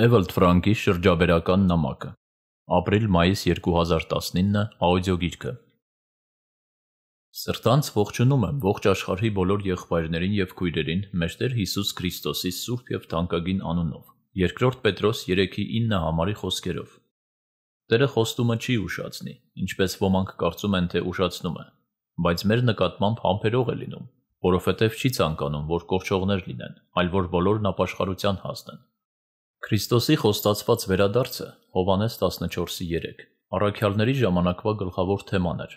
Էվալդ Ֆրանկի շրջաբերական նամակը։ Ապրիլ-մայիս 2019 աուդիոգիրքը։ Սրտանց ողջունում եմ ողջ աշխարհի բոլոր եղբայրներին եւ քույրերին Մեշտեր Հիսուս Քրիստոսի սուրբ եւ թանկագին անունով։ Երկրորդ Պետրոս 3-ի 9 համարի խոսքերով։ Տերը խոստումը չի ուշացնի, ինչպես ոմանք կարծում են, թե ուշացնում է, բայց մեր նկատմամբ համբերող է լինում, որովհետև չի ցանկանում, որ կորչողներ լինեն, այլ որ բոլորն ապաշխարության հասնեն։ Քրիստոսի խոստացված վերադարձը Հովանես 14:3 առաքյալների ժամանակվա գլխավոր թեման էր։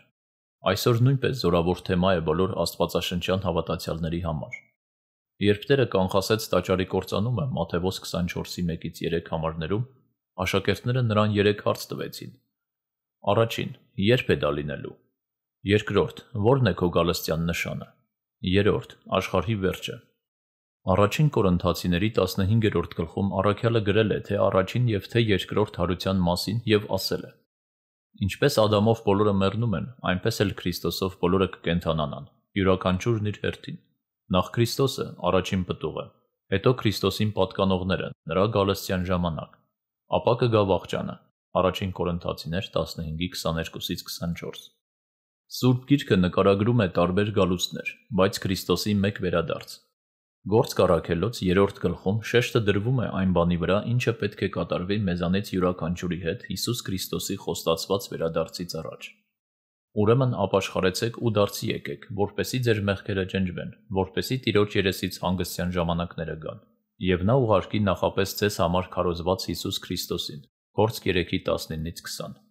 Այսօր նույնպես զորավոր թեմա է բոլոր աստվածաշնչյան հավատացյալների համար։ Երբ Տերը կանխասեց տաճարի կործանումը Մատթեոս 24:1-ից 3 համարներում, աշակերտները նրան 3 հարց տվեցին. Առաջին. Երբ է դա լինելու։ Երկրորդ. Որն է քո գալստյան նշանը։ Երրորդ. Աշխարհի վերջը։ Առաջին Կորինթացիների 15-րդ գլխում Առաքյալը գրել է թե առաջին եւ թե երկրորդ հարության մասին եւ ասել է. Ինչպես Ադամով բոլորը մեռնում են, այնպես էլ Քրիստոսով բոլորը կկենթանանան, յուրաքանչյուրն իր հերթին։ Նախ Քրիստոսը առաջին պտուղը, հետո Քրիստոսին պատկանողները, նրա գալստյան ժամանակ, ապա կգա վաղճանը։ Առաջին Կորինթացիներ 15:22-ից 24։ Սուրբ Գիրքը նկարագրում է տարբեր գալուստներ, բայց Քրիստոսի մեկ վերադարձ Գործ կառաքելոց երրորդ գլխում շեշտը դրվում է այն բանի վրա, ինչը պետք է կատարվի մեզանից յուրաքանչյուրի հետ Հիսուս Քրիստոսի խոստացված վերադարձից առաջ։ Ուրեմն ապաշխարեցեք ու դարձի եկեք, որպեսի ձեր մեղքերը ջնջվեն, որպեսի Տիրոջ երեսից հանգստյան ժամանակները գան։ Եվ նա ուղարկի նախապես ցես համար քարոզված Հիսուս Քրիստոսին։ Գործ 3:19-ից 20։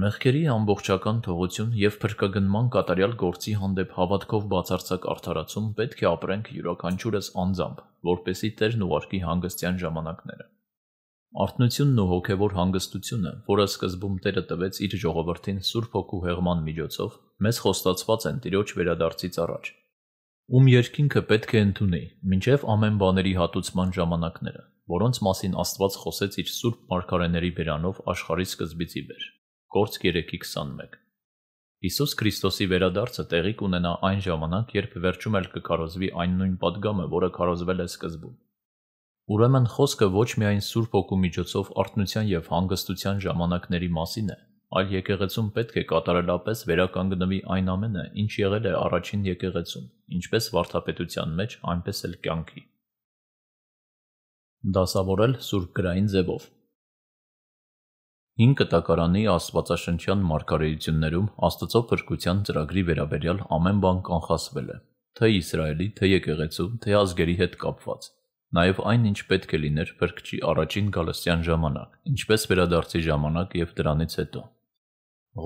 Մեղքերի ամբողջական թողություն եւ փրկագնման կատարյալ գործի հանդեպ հավատքով բացարձակ արդարացում պետք է ապրենք յուրաքանչյուրս անձամբ, որպեսի Տերն ուղարկի հանգստյան ժամանակները։ Արտնությունն ու հոգևոր հանգստությունը, որը սկզբում Տերը տվեց իր ժողովրդին Սուրբ Հոգու հեղման միջոցով, մեզ խոստացված են Տիրոջ վերադարձից առաջ։ Ում երկինքը պետք է ընդունի, մինչև ամեն բաների հատուցման ժամանակները, որոնց մասին Աստված խոսեց իր Սուրբ Մարգարեների բերանով աշխարհի սկզբից ի վեր։ Կորց 3:21։ Հիսուս Քրիստոսի վերադարձը տեղի կունենա այն ժամանակ, երբ վերջում էլ կկարոզվի այն նույն падգամը, որը կարոզվել է սկզբում։ Ուրեմն խոսքը ոչ միայն Սուրբ Հոգու միջոցով արթնության եւ հանգստության ժամանակների մասին է, այլ եկեղեցում պետք է կատարելապես վերականգնվի այն ամենը, ինչ եղել է առաջին եկեղեցում, ինչպես վարդապետության մեջ, այնպես էլ կյանքի։ Դասավորել Սուրբ գրային ձևով Հին Կտակարանի Աստվածաշնչյան մարգարեություններում Աստծո փրկության ծրագրի վերաբերյալ ամեն բան կանխասվել է, թե Իսրայելի, թե եկեղեցու, թե ազգերի հետ կապված։ Նաև այն, ինչ պետք է լիներ փրկչի առաջին գալստյան ժամանակ, ինչպես վերադարձի ժամանակ եւ դրանից հետո։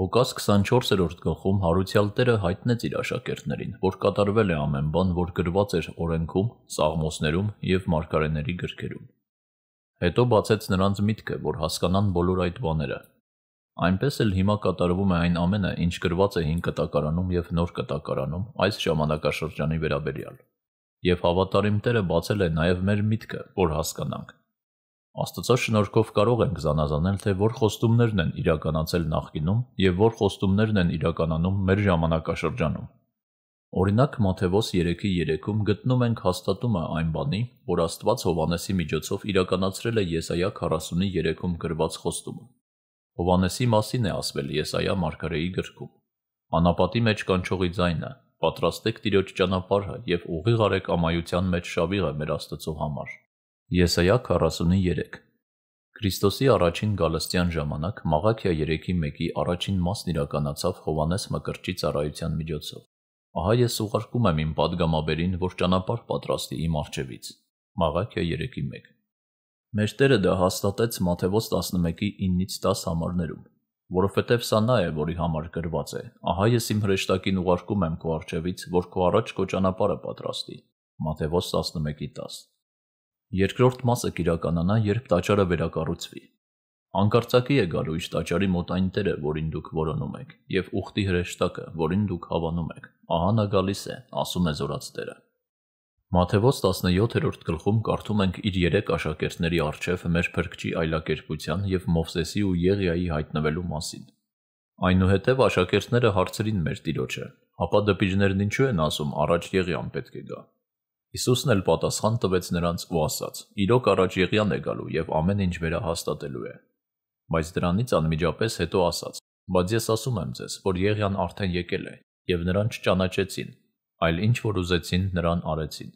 Ղուկաս 24-րդ գլխում հարուցյալ Տերը հայտնեց իր աշակերտներին, որ կատարվել է ամեն բան, որ գրված էր օրենքում, սաղմոսներում եւ մարգարեների գրքերում։ Հետո բացեց նրանց միտքը, որ հասկանան բոլոր այդ բաները։ Այնպես էլ հիմա կատարվում է այն ամենը, ինչ գրված է հին կտակարանում եւ նոր կտակարանում այս ժամանակաշրջանի վերաբերյալ։ Եվ հավատարիմ Տերը բացել է նաեւ մեր միտքը, որ հասկանանք։ Աստծո շնորհքով կարող ենք զանազանել, թե որ խոստումներն են իրականացել նախկինում եւ որ խոստումներն են իրականանում մեր ժամանակաշրջանում։ Օրինակ Մատթեոս 3:3-ում երեկ գտնում ենք հաստատումը այն բանի, որ Աստված Հովանեսի միջոցով իրականացրել է Եսայիա 40:3-ում գրված խոստումը։ Հովանեսի մասին է ասվել Եսայիա Մարգարեի գրքում։ Անապատի մեջ կանչողի ձայնը, պատրաստեք Տիրոջ ճանապարհը եւ ուղիղ արեք ամայության մեջ շավիղը մեր Աստծո համար։ Եսայիա 40:3 Քրիստոսի առաջին գալստյան ժամանակ Մաղաքիա 3:1-ի առաջին մասն իրականացավ Հովանես Մկրտչի ծառայության միջոցով։ Ահա ես ուղարկում եմ իմ падգամաբերին, որ ճանապարհ պատրաստի իմ արջևից։ Մաղաքիա 3-ի 1։ Մեր տերը դա հաստատեց Մաթեոս 11-ի 9-ից 10 համարներում, որովհետև սա նա է, որի համար գրված է. Ահա ես իմ հրեշտակին ուղարկում եմ քո արջևից, որ քո առաջ քո ճանապարհը պատրաստի։ Մաթեոս 11-ի 10։ Երկրորդ մասը կիրականանա, երբ տաճարը վերակառուցվի։ Անկարծակի է գալու իշտաճարի մոտ այն տերը, որին դուք որոնում եք, եւ ուխտի հրեշտակը, որին դուք հավանում եք ահա նա գալիս է, ասում է զորացտերը։ Մաթեոս 17-րդ գլխում կարդում ենք իր երեք աշակերտների արչև մեր փրկչի այլակերպության եւ Մովսեսի ու Եղիայի հայտնվելու մասին։ Այնուհետև աշակերտները հարցրին մեր Տիրոջը. «Ապա դպիժներն ինչու են ասում առաջ Եղիան պետք է գա»։ Հիսուսն էլ պատասխան տվեց նրանց ու ասաց. «Իրոք առաջ Եղիան է գալու եւ ամեն ինչ վերահաստատելու է»։ Բայց դրանից անմիջապես հետո ասաց. «Բայց ես ասում եմ ձեզ, որ Եղիան արդեն եկել է եւ նրան չճանաչեցին, այլ ինչ որ ուզեցին նրան արեցին։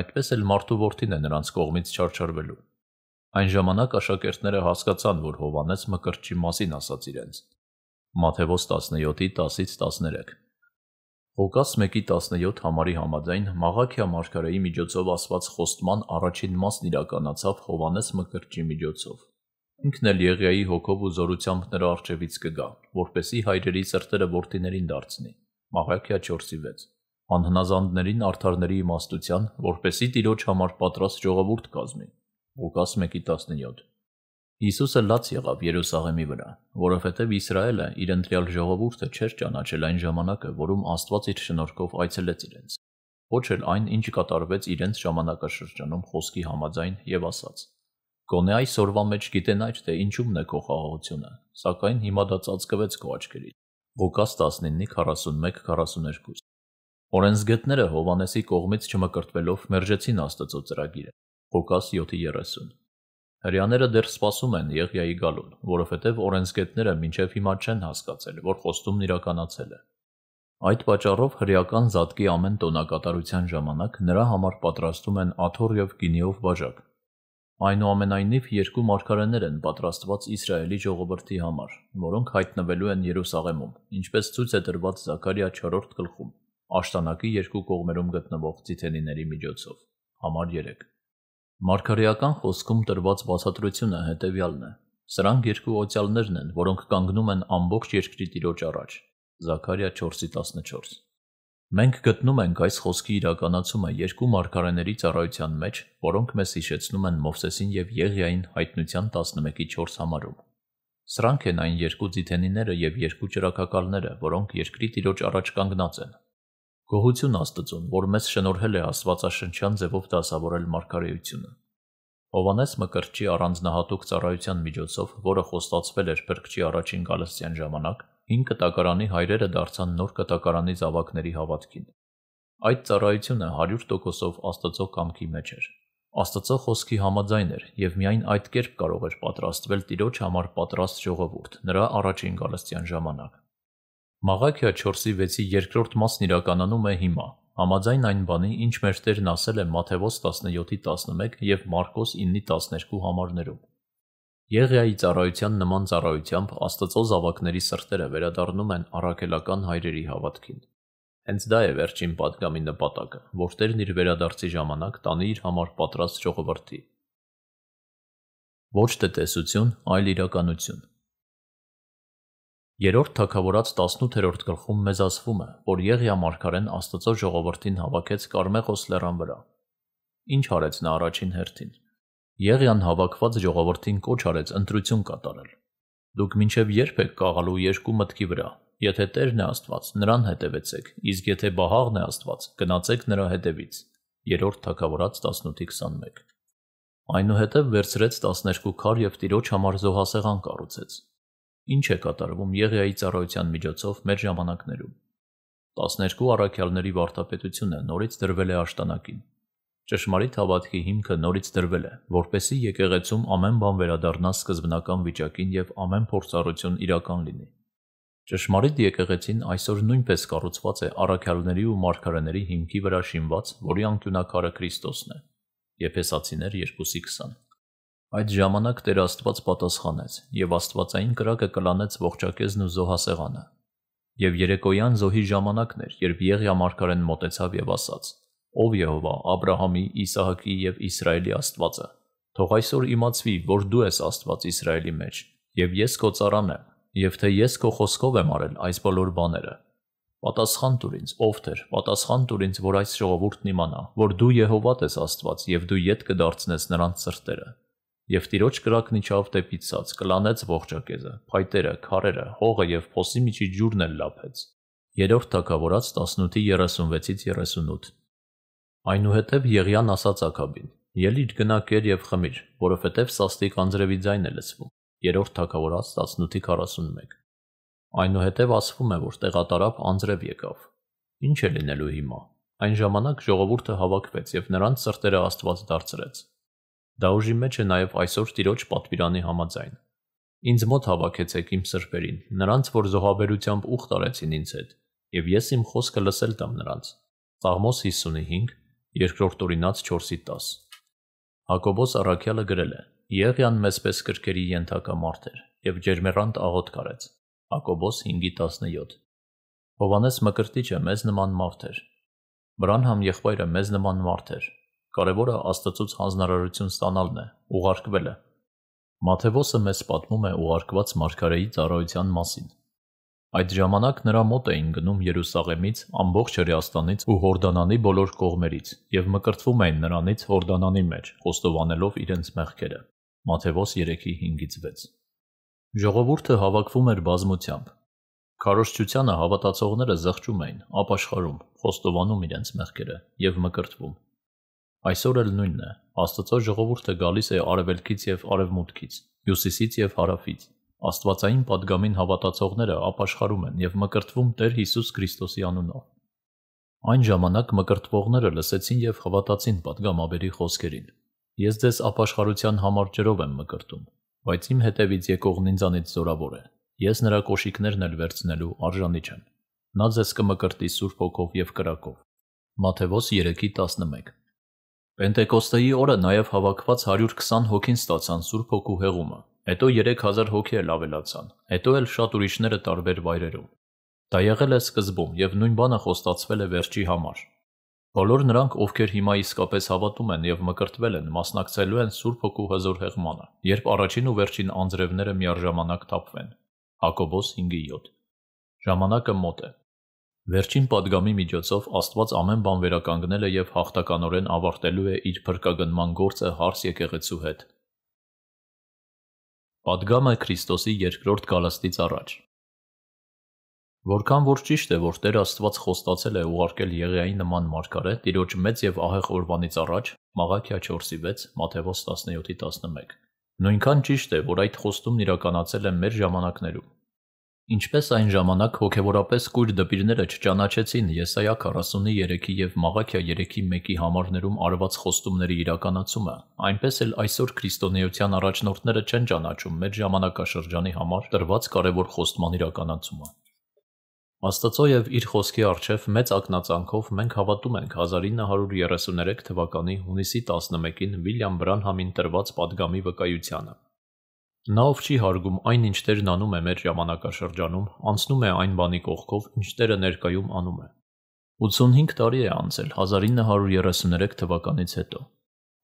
Այդպես էլ մարդու ворթին է նրանց կողմից չարչարվելու։ Այն ժամանակ աշակերտները հասկացան, որ Հովանես մկրտչի մասին ասաց իրենց։ Մաթեոս 17-ի 10-ից 13։ Ղուկաս 1:17 համարի համաձայն Մաղաքիա մարգարեի միջոցով ասված խոստման առաջին մասն իրականացավ Հովանես մկրտչի միջոցով։ Ինքն էլ Եղիայի հոգով ու զորությամբ նրա արջևից կգա, որպեսի հայրերի սրտերը ворթիներին դարձնի։ Մաղաքիա 4-ի 6 անհնազանդներին արթարների իմաստության, որպեսի տիրոջ համար պատրաստ ժողովուրդ կազմի։ Ղուկաս 1:17 Հիսուսը լաց եղավ Երուսաղեմի վրա, որովհետև Իսրայելը իր ընտրյալ ժողովուրդը չէր ճանաչել այն ժամանակը, որում Աստված իր շնորհքով այցելեց իրենց։ Ոչ էլ այն, ինչ կատարվեց իրենց ժամանակաշրջանում խոսքի համաձայն եւ ասաց. Գոնե այսօրվա մեջ գիտեն այդ, թե ինչումն է քո խաղաղությունը, սակայն հիմա դա ծածկվեց քո աչքերից։ Ղուկաս 19:41-42 Օրենսգետները Հովանեսի կողմից չմկրտվելով մերժեցին Աստծո ծրագիրը։ Ղուկաս 7:30 Հрьяաները դեռ սպասում են Եղիայի գալուն, որովհետև օրենսգետները մինչև հիմա չեն հասկացել, որ խոստումն իրականացել է։ Այդ պատճառով հрьяական զատկի ամեն տոնակատարության ժամանակ նրա համար պատրաստում են աթոռ եւ գինիով բաժակ, Այնուամենայնիվ երկու մարգարեներ են պատրաստված Իսրայելի ժողովրդի համար, որոնք հայտնվելու են Երուսաղեմում, ինչպես ցույց է տրված Զաքարիա 4-րդ գլխում, աշտանակի երկու կողմերում գտնվող ցիթենիների միջոցով։ Համար 3։ Մարգարեական խոսքում տրված բացատրությունը հետևյալն է. Սրանք երկու օծյալներն են, որոնք կանգնում են ամբողջ երկրի տիրոջ առաջ։ Զաքարիա 4:14 Մենք գտնում ենք այս խոսքի իրականացումը երկու մարգարեների ծառայության մեջ, որոնք մեզ հիշեցնում են Մովսեսին եւ Եղիային հայտնության 11:4 համարում։ Սրանք են այն երկու ձիթենիները եւ երկու ճրակակալները, որոնք երկրի տիրոջ առաջ կանգնած են։ Գողություն Աստծուն, որ մեզ շնորհել է Աստվածաշնչյան ձևով դասավորել մարգարեությունը։ Հովանես Մկրտչի առանձնահատուկ ծառայության միջոցով, որը խոստացվել էր Փրկչի առաջին գալստյան ժամանակ, հին կտակարանի հայրերը դարձան նոր կտակարանի զավակների հավատքին։ Այդ ծառայությունը 100%-ով Աստծո կամքի մեջ էր։ Աստծո խոսքի համաձայն էր եւ միայն այդ կերպ կարող էր պատրաստվել Տիրոջ համար պատրաստ ժողովուրդ նրա առաջին գալստյան ժամանակ։ Մաղաքիա 4-ի 6-ի երկրորդ մասն իրականանում է հիմա, համաձայն այն բանի, ինչ մեր Տերն ասել է Մատթեոս 17-ի 11 եւ Մարկոս 9-ի 12 համարներում։ Եղիայի ծառայության նման ծառայությամբ Աստծո զավակների սրտերը վերադառնում են առաքելական հայրերի հավատքին։ Հենց դա է վերջին падգամի նպատակը, որ Տերն իր վերադարձի ժամանակ տանի իր համար պատրաստ ժողովրդի։ Ոչ թե տեսություն, այլ իրականություն։ Երորդ թակավորած 18-րդ գլխում մեզ ասվում է, որ Եղիա Մարգարեն Աստծո ժողովրդին հավաքեց Կարմեղոս լեռան վրա։ Ինչ արեց նա առաջին հերթին։ Եղյան հավաքված ժողովրդին կոչ արեց ընտրություն կատարել։ Դուք մինչև երբ եք կաղալու երկու մտքի վրա։ Եթե Տերն է Աստված, նրան հետևեցեք, իսկ եթե Բահաղն է Աստված, գնացեք նրա հետևից։ Երրորդ թակավորած 18:21։ Այնուհետև վերցրեց 12 քար եւ տիրոջ համար զոհասեղան կառուցեց։ Ինչ է կատարվում Եղիայի ծառայության միջոցով մեր ժամանակներում։ 12 առաքյալների վարդապետությունը նորից դրվել է աշտանակին Ճշմարիտ հավատքի հիմքը նորից դրվել է, որպեսի եկեղեցում ամեն բան վերադառնա սկզբնական վիճակին եւ ամեն փորձառություն իրական լինի։ Ճշմարիտ եկեղեցին այսօր նույնպես կառուցված է առաքյալների ու մարգարեների հիմքի վրա շինված, որի անկյունակարը Քրիստոսն է։ Եփեսացիներ 2:20։ Այդ ժամանակ Տեր Աստված պատասխանեց, եւ Աստվածային կրակը կլանեց ողջակեզն ու զոհասեղանը։ Եվ երեկոյան զոհի ժամանակն էր, երբ Եղիա մարգարեն մտեցավ եւ ասաց. Ով Եհովա, Աբրահամի, Իսահակի եւ Իսրայելի Աստվածը։ Թող այսօր իմացվի, որ դու ես Աստված Իսրայելի մեջ, եւ ես քո цаրան եմ, եւ թե ես քո խոսքով եմ արել այս բոլոր բաները։ Պատասխան տուր ինձ, ով Տեր, պատասխան տուր ինձ, որ այս ժողովուրդն իմանա, որ դու Եհովա ես Աստված եւ դու յետ կդարձնես նրանց սրտերը։ Եվ տիրոջ կրակն իջավ դեպի ցած, կլանեց ողջակեզը, փայտերը, քարերը, հողը եւ փոսի միջի ջուրն էլ լափեց։ Երորդ թակավորած 18-ի 36-ից 38 Այնուհետև Եղիան ասաց Ակաբին. «Ելիր գնակեր եւ խմիր, որովհետեւ սաստիկ անձրևի ձայն է լսվում»։ Երրորդ թագավորած 18:41։ Այնուհետև ասվում է, որ տեղատարապ անձրև եկավ։ Ինչ է լինելու հիմա։ Այն ժամանակ ժողովուրդը հավաքվեց եւ նրանց սրտերը Աստված դարձրեց։ Դա ուժի մեջ է նաեւ այսօր Տիրոջ պատվիրանի համաձայն։ Ինձ մոտ հավաքեցեք իմ սրբերին, նրանց, որ զոհաբերությամբ ուխտ արեցին ինձ հետ, եւ ես իմ խոսքը լսել տամ նրանց։ Սաղմոս 55 երկրորդ օրինաց 4-ի 10։ Հակոբոս Արաքյալը գրել է. Եղյան մեզպես կրկերի ենթակա մարդ էր եւ ջերմերանտ աղոտ կարեց։ Հակոբոս 5:17։ Հովանես Մկրտիչը մեզ նման մարդ էր։ Բրանհամ եղբայրը մեզ նման մարդ էր։ Կարևորը Աստծոց հանձնարարություն ստանալն է, ուղարկվելը։ Մաթեոսը մեզ պատմում է ուղարկված Մարգարեի ծառայության մասին, Այդ ժամանակ նրա մոտ էին գնում Երուսաղեմից, ամբողջ Հրեաստանից ու Հորդանանի բոլոր կողմերից եւ մկրտվում էին նրանից Հորդանանի մեջ, խոստովանելով իրենց մեղքերը։ Մատթեոս 3:5-ից 6։ Ժողովուրդը հավաքվում էր բազմությամբ։ Քարոշչությանը հավատացողները զղջում էին, ապաշխարում, խոստովանում իրենց մեղքերը եւ մկրտվում։ Այսօր էլ նույնն է։ Աստծո ժողովուրդը գալիս է արևելքից եւ արևմուտքից, հյուսիսից եւ հարավից Աստվածային падգամին հավատացողները ապաշխարում են եւ մկրտվում Տեր Հիսուս Քրիստոսի անունով։ Այն ժամանակ մկրտվողները լսեցին եւ հավատացին падգամաբերի խոսքերին։ Ես ձեզ ապաշխարության համար ջրով եմ մկրտում, բայց իմ հետևից եկողն ինձանից զորավոր է։ Ես նրա կոշիկներն էլ վերցնելու արժանի չեմ։ Նա ձեզ կմկրտի Սուրբ Հոգով եւ կրակով։ Մատթեոս 3:11 Պենտեկոստեի օրը նաև հավաքված 120 հոգին ստացան Սուրբ Հոգու հեղումը հետո 3000 հոգի էլ ավելացան, հետո էլ շատ ուրիշները տարբեր վայրերում։ Դա եղել է սկզբում եւ նույն բանը խոստացվել է վերջի համար։ Բոլոր նրանք, ովքեր հիմա իսկապես հավատում են եւ մկրտվել են, մասնակցելու են Սուրբ Հոգու հզոր հեղմանը, երբ առաջին ու վերջին անձրևները միաժամանակ տապվեն։ Հակոբոս 5:7։ Ժամանակը մոտ է։ Վերջին падգամի միջոցով Աստված ամեն բան վերականգնել է եւ հաղթականորեն ավարտելու է իր փրկագնման գործը հարս եկեղեցու հետ։ Պատգամը Քրիստոսի երկրորդ գալստից առաջ։ Որքան որ ճիշտ է, որ Տեր Աստված խոստացել է ուղարկել Եղեայի նման մարգարե Տիրոջ մեծ եւ ահեղ օրվանից առաջ, Մաղաքիա 4:6, Մատթեոս 17:11։ Նույնքան ճիշտ է, որ այդ խոստումն իրականացել է մեր ժամանակներում, Ինչպես այն ժամանակ հոգևորապես կույր դպիրները չճանաչեցին Եսայա 43-ի եւ Մաղաքիա 3-ի 1-ի համարներում արված խոստումների իրականացումը, այնպես էլ այսօր քրիստոնեության առաջնորդները չեն ճանաչում մեր ժամանակաշրջանի համար տրված կարևոր խոստման իրականացումը։ Աստծո եւ իր խոսքի արչեվ մեծ ակնածանքով մենք հավատում ենք 1933 թվականի հունիսի 11-ին Վիլյամ Բրանհամին տրված падգամի վկայությանը, Նա ով չի հարգում այն ինչ Տերն անում է մեր ժամանակաշրջանում, անցնում է այն բանի կողքով, ինչ Տերը ներկայում անում է։ 85 տարի է անցել 1933 թվականից հետո։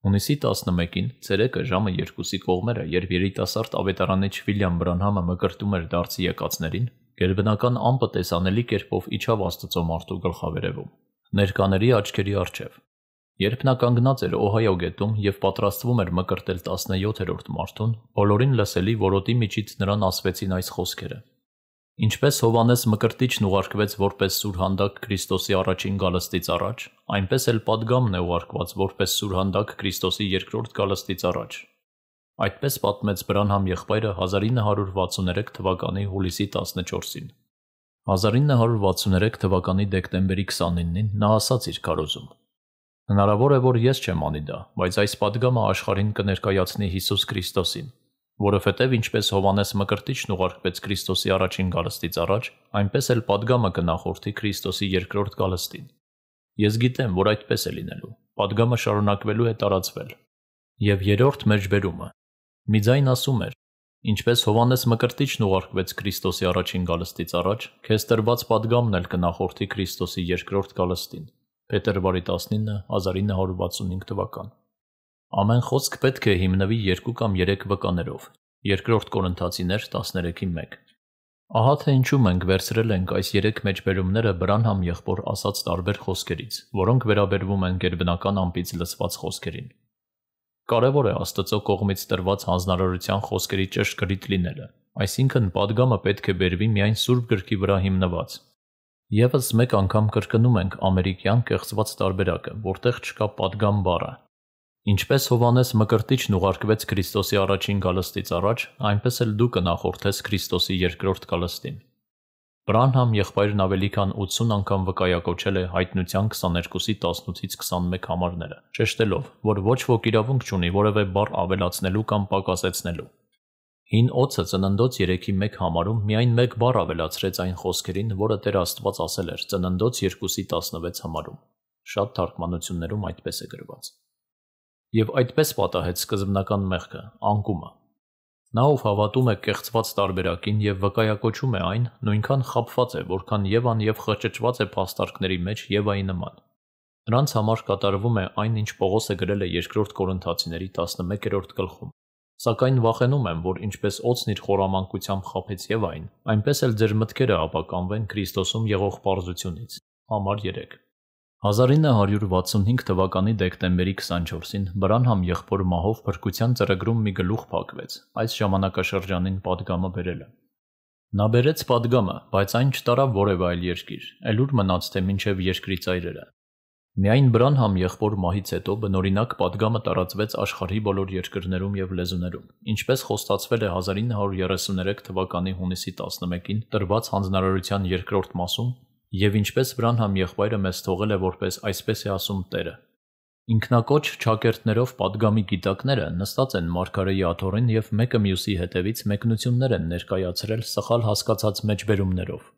Հունիսի 11-ին ցերեկը ժամը 2-ի կողմերը, երբ երիտասարդ ավետարանիչ Վիլյամ Բրանհամը մկրտում էր դարձի եկածներին, Գերբնական ամպը տեսանելի կերպով իջավ Աստծո մարդու գլխավերևում, ներկաների աչքերի առջև։ Երբ նա կանգնած էր Օհայո գետում եւ պատրաստվում էր մկրտել 17-րդ մարտուն, բոլորին լսելի որոտի միջից նրան ասվեցին այս խոսքերը. Ինչպես Հովանես մկրտիչն ուղարկվեց որպես սուրհանդակ Քրիստոսի առաջին գալստից առաջ, այնպես էլ падգամն է ուղարկված որպես սուրհանդակ Քրիստոսի երկրորդ գալստից առաջ։ Այդպես պատմեց Բրանհամ եղբայրը 1963 թվականի հուլիսի 14-ին։ 1963 թվականի դեկտեմբերի 29-ին նա ասաց իր քարոզում. Հնարավոր է, որ ես չեմ անի դա, բայց այս падգամը աշխարհին կներկայացնի Հիսուս Քրիստոսին, որովհետև ինչպես Հովանես Մկրտիչն ուղարկվեց Քրիստոսի առաջին գալստից առաջ, այնպես էլ падգամը կնախորդի Քրիստոսի երկրորդ գալստին։ Ես գիտեմ, որ այդպես է լինելու։ Падգամը շարունակվելու է տարածվել։ Եվ երրորդ մեջբերումը։ Մի ձայն ասում էր. Ինչպես Հովանես Մկրտիչն ուղարկվեց Քրիստոսի առաջին գալստից առաջ, քեզ տրված падգամն էլ կնախորդի Քրիստոսի երկրորդ գալստին փետրվարի 19, 1965 թվական։ Ամեն խոսք պետք է հիմնվի երկու կամ երեք վկաներով։ Երկրորդ Կորինթացիներ 13:1։ Ահա թե ինչու մենք վերցրել ենք այս երեք մեջբերումները Բրանհամ եղբոր ասած տարբեր խոսքերից, որոնք վերաբերվում են գերբնական ամպից լսված խոսքերին։ Կարևոր է Աստծո կողմից տրված հանձնարարության խոսքերի ճշգրիտ լինելը։ Այսինքն, падգամը պետք է բերվի միայն Սուրբ գրքի վրա հիմնված, Եվս մեկ անգամ կրկնում ենք ամերիկյան կեղծված տարբերակը, որտեղ չկա падգամ բառը։ Ինչպես Հովանես Մկրտիչն ուղարկվեց Քրիստոսի առաջին գալստից առաջ, այնպես էլ դու կնախորդես Քրիստոսի երկրորդ գալստին։ Բրանհամ եղբայրն ավելի քան 80 անգամ վկայակոչել է հայտնության 22-ի 18-ից 21 համարները, շեշտելով, որ ոչ ոք իրավունք չունի որևէ բառ ավելացնելու կամ պակասեցնելու։ Հին օծը ծննդոց 3-ի 1 համարում միայն մեկ բառ ավելացրեց այն խոսքերին, որը Տեր Աստված ասել էր ծննդոց 2-ի 16 համարում։ Շատ թարգմանություններում այդպես է գրված։ Եվ այդպես պատահեց սկզբնական մեղքը, անկումը։ Նա ով հավատում է կեղծված տարբերակին եւ վկայակոչում է այն, նույնքան խապված է, որքան Եվան եւ խճճված է փաստարկների մեջ Եվայի նման։ Նրանց համար կատարվում է այն, ինչ Պողոսը գրել է 2-րդ Կորինթացիների 11-րդ գլխում։ Սակայն վախենում եմ, որ ինչպես օծն իր խորամանկությամբ խփեց եւ այն, այնպես էլ ձեր մտքերը ապականվեն Քրիստոսում եղող པարզությունից։ Համար 3։ 1965 թվականի դեկտեմբերի 24-ին Բրանհամ եղբոր մահով փրկության ծրագրում մի գլուխ փակվեց։ Այս ժամանակաշրջանին падգամը բերելը։ Նա բերեց падգամը, բայց այն չտարավ որևէ այլ երկիր։ Էլուր մնաց թե մինչև երկրի ծայրերը։ Միայն Բրանհամ եղբոր մահից հետո բնօրինակ падգամը տարածվեց աշխարհի բոլոր երկրներում եւ լեզուներում, ինչպես խոստացվել է 1933 թվականի հունիսի 11-ին տրված հանձնարարության երկրորդ մասում եւ ինչպես Բրանհամ եղբայրը մեզ թողել է որպես այսպես է ասում Տերը Ինքնակոչ ճակերտներով падգամի գիտակները նստած են Մարգարեի աթոռին եւ մեկը մյուսի հետևից մեկնություններ են ներկայացրել սխալ հասկացած մեջբերումներով։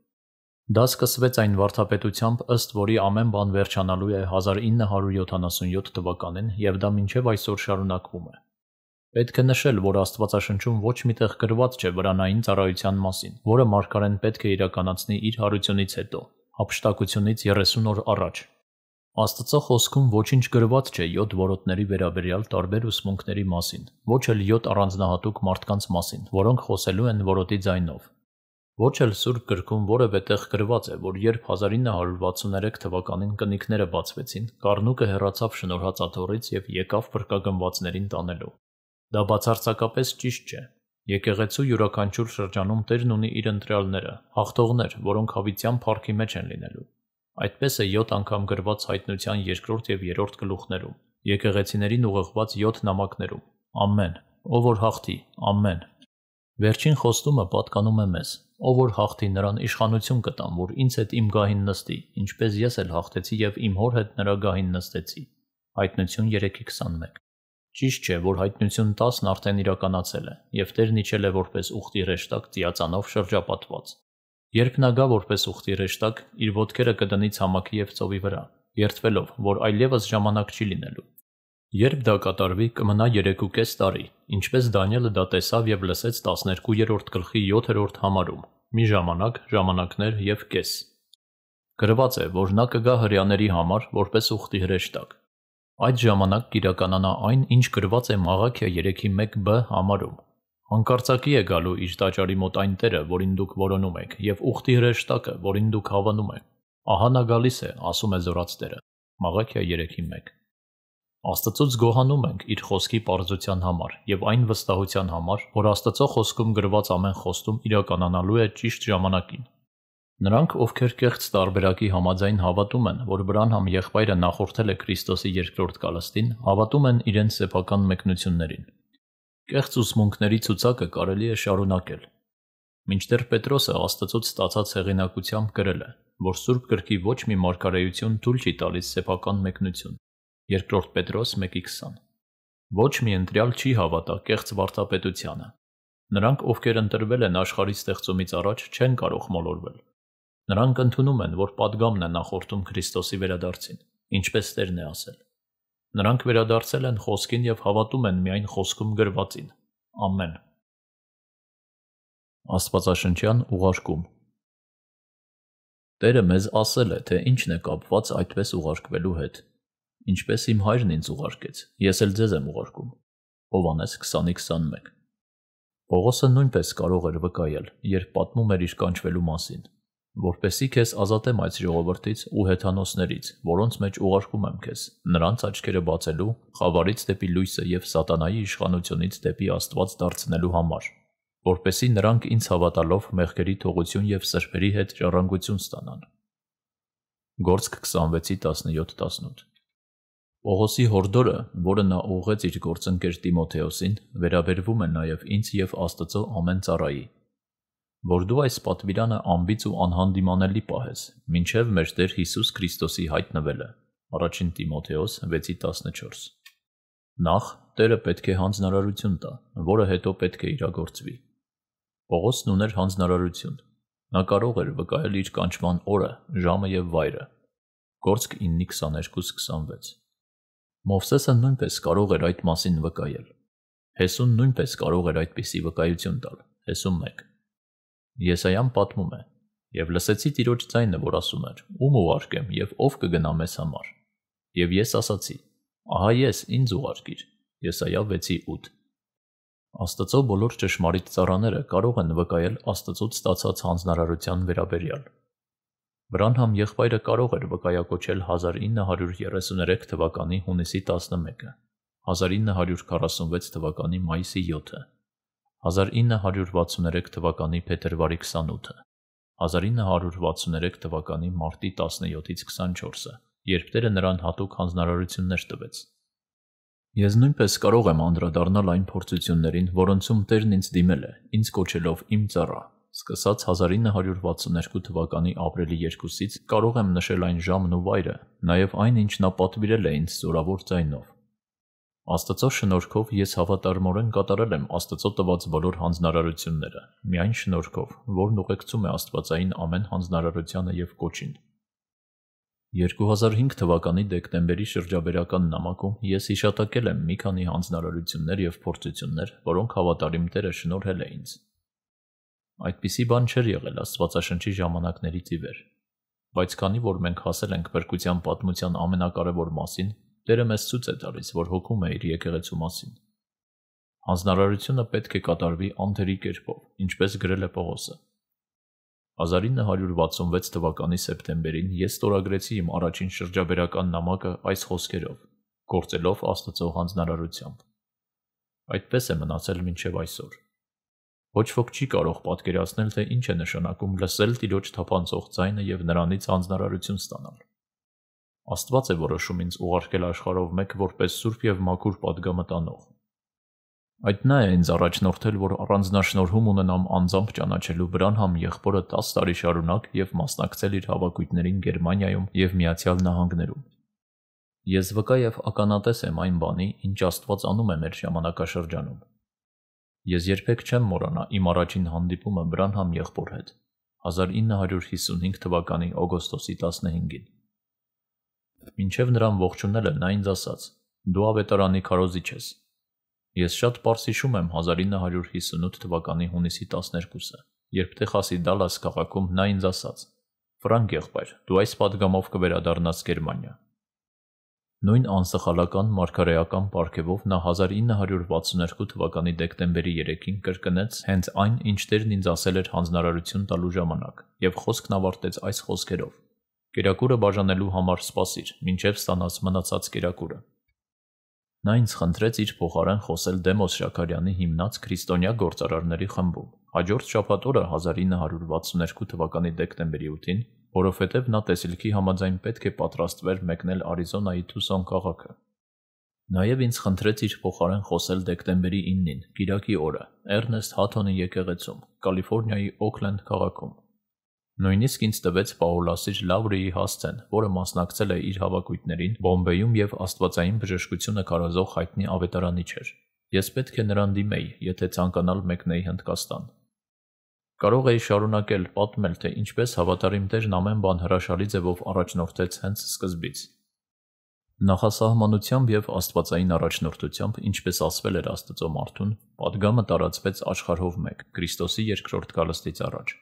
Դա սկսվեց այն վարդապետությամբ, ըստ որի ամեն բան վերջանալու է 1977 թվականին եւ դա մինչեւ այսօր շարունակվում է։ Պետք է նշել, որ Աստվածաշնչում ոչ միտեղ գրված չէ վրանային ծառայության մասին, որը Մարգարեն պետք է իրականացնի իր հարությունից հետո, հապշտակությունից 30 օր առաջ։ Աստծո խոսքում ոչինչ գրված չէ 7 որոտների վերաբերյալ տարբեր ուսմունքների մասին, ոչ էլ 7 առանձնահատուկ մարդկանց մասին, որոնք խոսելու են որոտի ձայնով։ Ոչ էլ Սուրբ գրքում որևէ տեղ գրված է, որ երբ 1963 թվականին կնիկները բացվեցին, Կառնուկը հեռացավ շնորհած աթոռից եւ եկավ փրկագնվածներին տանելու։ Դա բացարձակապես ճիշտ չէ։ Եկեղեցու յուրաքանչյուր շրջանում Տերն ունի իր ընտրյալները, հաղթողներ, որոնք հավիտյան парքի մեջ են լինելու։ Այդպես է 7 անգամ գրված հայտնության երկրորդ եւ երրորդ գլուխներում, եկեղեցիներին ուղղված 7 նամակներում։ Ամեն, ով որ հաղթի, ամեն։ Վերջին խոստումը պատկանում է մեզ, ով որ հաղթի նրան իշխանություն կտամ, որ ինձ հետ իմ գահին նստի, ինչպես ես էլ հաղթեցի եւ իմ հոր հետ նրա գահին նստեցի։ Հայտնություն 3:21։ Ճիշտ չէ, որ հայտնություն 10-ն արդեն իրականացել է եւ Տերն իջել է որպես ուխտի հեշտակ ծիածանով շրջապատված։ Երբ նա գա որպես ուխտի հեշտակ, իր ոտքերը կդնի ցամաքի եւ ծովի վրա, երթվելով, որ այլևս ժամանակ չի լինելու։ Երբ դա կատարվի, կմնա 3.5 տարի, ինչպես Դանիելը դա տեսավ եւ լսեց 12-րդ գլխի 7-րդ համարում՝ մի ժամանակ, ժամանակներ եւ կես։ Գրված է, որ նա կգա հрьяաների համար որպես ուխտի հրեշտակ։ Այդ ժամանակ կիրականանա այն, ինչ գրված է Մաղաքիա 3-ի 1b համարում։ Անկարծակի է գալու իր տաճարի մոտ այն տերը, որին դուք որոնում եք, եւ ուխտի հրեշտակը, որին դուք հավանում եք։ Ահա նա գալիս է, ասում է զորացտերը։ Մաղաքիա 3-ի 1 Աստծոց գոհանում ենք իր խոսքի པարզության համար եւ այն վստահության համար, որ Աստծո խոսքում գրված ամեն խոստում իրականանալու է ճիշտ ժամանակին։ Նրանք, ովքեր կեղծ տարբերակի համաձայն հավատում են, որ Բրանհամ եղբայրը նախորդել է Քրիստոսի երկրորդ կալստին, հավատում են իրենց սեփական մեկնություններին։ Կեղծ ուսմունքների ցուցակը կարելի է շարունակել։ Մինչդեռ Պետրոսը Աստծոց ստացած հեղինակությամբ գրել է, որ Սուրբ Գրքի ոչ մի մարգարեություն թույլ չի տալիս սեփական մեկնություն 2 Պետրոս 1:20։ Ոչ մի ընտրյալ չի հավատա կեղծ վարդապետությանը։ Նրանք, ովքեր ընտրվել են աշխարհի ստեղծումից առաջ, չեն կարող մոլորվել։ Նրանք ընդունում են, որ падգամն է նախորդում Քրիստոսի վերադարձին, ինչպես Տերն է ասել։ Նրանք վերադարձել են խոսքին եւ հավատում են միայն խոսքում գրվածին։ Ամեն։ Աստվածաշնչյան ուղարկում Տերը մեզ ասել է, թե ինչն է կապված այդպես ուղարկվելու հետ։ Ինչպես իմ հայրն ինձ ուղարկեց, ես էլ ձեզ եմ ուղարկում։ Հովանես 20:21։ Պողոսը նույնպես կարող էր վկայել, երբ պատմում էր իր կանչվելու մասին, որպեսի քեզ ազատեմ այս ժողովրդից ու հեթանոսներից, որոնց մեջ ուղարկում եմ քեզ, նրանց աչքերը բացելու, խավարից դեպի լույսը եւ սատանայի իշխանությունից դեպի Աստված դարձնելու համար, որպեսի նրանք ինձ հավատալով մեղքերի թողություն եւ սրբերի հետ ժառանգություն ստանան։ Գործք 26:17-18 Պողոսի հորդորը, որը նա ուղղեց իր գործընկեր Տիմոթեոսին, վերաբերվում է նաև ինձ եւ Աստծո ամեն ծառայի, որ դու այս պատվիրանը ամբից ու անհանդիմանելի պահես, ինչև մեր Տեր Հիսուս Քրիստոսի հայտնվելը։ Առաջին Տիմոթեոս 6:14։ Նախ Տերը պետք է հանձնարարություն տա, որը հետո պետք է իրագործվի։ Պողոսն ուներ հանձնարարություն։ Նա կարող էր վկայել իր կանչման օրը, ժամը եւ վայրը։ Գործք 9:22-26 Մովսեսը նույնպես կարող էր այդ մասին վկայել։ Հեսուն նույնպես կարող էր այդպիսի վկայություն տալ։ Հեսուն 1։ Եսայան պատմում է. «Եվ լսեցի Տիրոջ ձայնը, որ ասում էր. Ում ուղարկեմ եւ ով կգնա մեզ համար։ Եվ ես ասացի. Ահա ես, ինձ ուղարկիր»։ Եսայա 6:8։ Աստծո բոլոր ճշմարիտ ծառաները կարող են վկայել Աստծոց ստացած հանձնարարության վերաբերյալ։ Բրանհամ եղբայրը կարող էր վկայակոչել 1933 թվականի հունիսի 11-ը, 1946 թվականի մայիսի 7-ը, 1963 թվականի փետրվարի 28-ը, 1963 թվականի մարտի 17-ից 24-ը, երբ Տերը նրան հատուկ հանձնարարություններ տվեց։ Ես նույնպես կարող եմ անդրադառնալ այն փորձություններին, որոնցում Տերն ինձ դիմել է, ինձ կոչելով իմ ծառա, Սկսած 1962 թվականի ապրիլի 2-ից կարող եմ նշել այն ժամն ու վայրը, նաև այն, ինչ նա պատվիրել է ինձ զորավոր ձայնով։ Աստծո շնորհքով ես հավատարմորեն կատարել եմ Աստծո տված բոլոր հանձնարարությունները, միայն շնորհքով, որն ուղեկցում է Աստվածային ամեն հանձնարարությանը եւ կոչին։ 2005 թվականի դեկտեմբերի շրջաբերական նամակում ես հիշատակել եմ մի քանի հանձնարարություններ եւ փորձություններ, որոնք հավատարիմ Տերը շնորհել է ինձ։ Այդպիսի բան չէր եղել Աստվածաշնչի ժամանակներից ի վեր։ Բայց քանի որ մենք հասել ենք բրկության պատմության ամենակարևոր մասին, Տերը մեզ ցույց է տալիս, որ հոգում է իր եկեղեցու մասին։ Հանձնարարությունը պետք է կատարվի անթերի կերպով, ինչպես գրել է Պողոսը։ 1966 թվականի սեպտեմբերին ես ստորագրեցի իմ առաջին շրջաբերական նամակը այս խոսքերով՝ գործելով Աստծո հանձնարարությամբ։ Այդպես է մնացել մինչև այսօր։ Ոչ ոք չի կարող պատկերացնել, թե ինչ է նշանակում լսել տիրոջ թափանցող ձայնը եւ նրանից հանձնարարություն ստանալ։ Աստված է որոշում ինձ ուղարկել աշխարհով մեկ որպես սուրբ եւ մաքուր падգամտանող։ Այդ նա է ինձ առաջնորդել, որ առանձնաշնորհում ունենամ անձամբ ճանաչելու բրան համ եղբորը 10 տարի շարունակ եւ մասնակցել իր հավաքույտներին Գերմանիայում եւ Միացյալ Նահանգներում։ Ես վկա եւ ականատես եմ այն բանի, ինչ Աստված անում է մեր ժամանակաշրջանում Ես երբեք չեմ մոռանա իմ առաջին հանդիպումը Բրանհամ եղբոր հետ 1955 թվականի օգոստոսի 15-ին։ Մինչև նրան ողջունելը նա ինձ ասաց. «Դու ավետարանի քարոզիչ ես»։ Ես շատ པարս հիշում եմ 1958 թվականի հունիսի 12-ը, երբ Տեխասի Դալաս քաղաքում նա ինձ ասաց. «Ֆրանկ եղբայր, դու այս падգամով կվերադառնաս Գերմանիա»։ Նույն անսխալական մարգարեական պարգևով նա 1962 թվականի դեկտեմբերի 3-ին կրկնեց հենց այն, ինչ Տերն ինձ ասել էր հանձնարարություն տալու ժամանակ, եւ խոսքն ավարտեց այս խոսքերով. «Կերակուրը բաժանելու համար սպասիր, մինչև ստանաս մնացած կերակուրը»։ Նա ինձ խնդրեց իր փոխարեն խոսել Դեմոս Շաքարյանի հիմնած քրիստոնյա գործարարների խմբում։ Հաջորդ շաբաթ օրը 1962 թվականի դեկտեմբերի 8-ին որովհետև նա տեսիլքի համաձայն պետք է պատրաստվեր մեկնել Արիզոնայի Թուսոն քաղաքը։ Նաև ինձ խնդրեց իր փոխարեն խոսել դեկտեմբերի 9-ին, Կիրակի օրը, Էրնեստ Հաթոնի եկեղեցում, Կալիֆոռնիայի Օքլենդ քաղաքում։ Նույնիսկ ինձ տվեց Պաուլասիջ Լավրիի հասցեն, որը մասնակցել է իր հավաքույտներին Բոմբեյում եւ Աստվածային բժշկությունը կարազող հայտնի ավետարանիչ էր։ Ես պետք է նրան դիմեի, եթե ցանկանալ մեկնեի Հնդկաստան։ Կարող էի շարունակել պատմել, թե ինչպես հավատարիմ տերն ամեն բան հրաշալի ձևով առաջնորդեց հենց սկզբից։ Նախասահմանությամբ եւ աստվածային առաջնորդությամբ, ինչպես ասվել էր Աստծո մարդուն, падգամը տարածվեց աշխարհով մեկ Քրիստոսի երկրորդ գալստից առաջ։